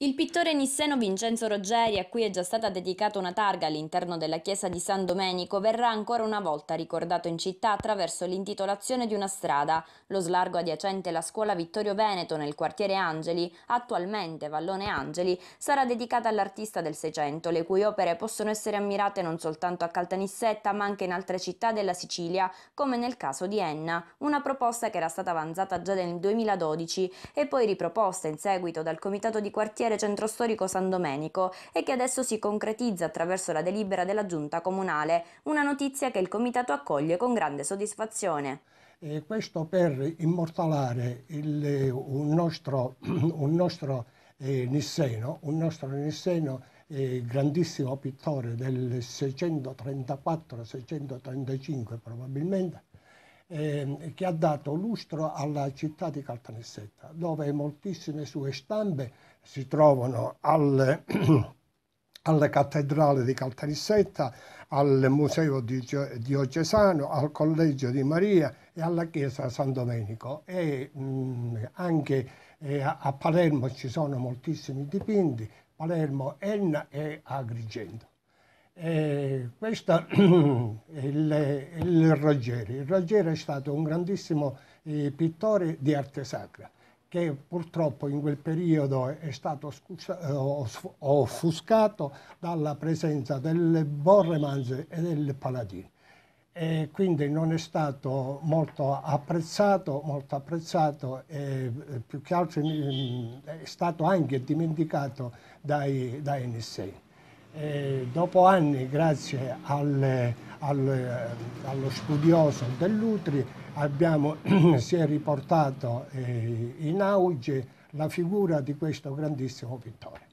Il pittore nisseno Vincenzo Roggeri, a cui è già stata dedicata una targa all'interno della chiesa di San Domenico, verrà ancora una volta ricordato in città attraverso l'intitolazione di una strada, lo slargo adiacente alla scuola Vittorio Veneto nel quartiere Angeli, attualmente Vallone Angeli, sarà dedicata all'artista del Seicento, le cui opere possono essere ammirate non soltanto a Caltanissetta ma anche in altre città della Sicilia, come nel caso di Enna, una proposta che era stata avanzata già nel 2012 e poi riproposta in seguito dal comitato di quartiere quartiere centro storico San Domenico e che adesso si concretizza attraverso la delibera della giunta comunale, una notizia che il comitato accoglie con grande soddisfazione. E questo per immortalare il, un nostro, un nostro eh, Nisseno, un nostro Nisseno eh, grandissimo pittore del 634-635 probabilmente, eh, che ha dato lustro alla città di Caltanissetta, dove moltissime sue stampe si trovano al, alla cattedrale di Caltanissetta, al museo di Diocesano, al collegio di Maria e alla chiesa San Domenico e mh, mm, anche eh, a Palermo ci sono moltissimi dipinti, Palermo, Enna e Agrigento. E eh, questo è il, il Raggieri. Il Raggieri è stato un grandissimo eh, pittore di arte sacra che purtroppo in quel periodo è stato eh, offuscato dalla presenza del Borremans e del Paladino. E quindi non è stato molto apprezzato, molto apprezzato e eh, più che altro mm, è stato anche dimenticato dai, dai NSA eh, dopo anni, grazie al, al, allo studioso dell'Utri, abbiamo, si è riportato eh, in auge la figura di questo grandissimo pittore.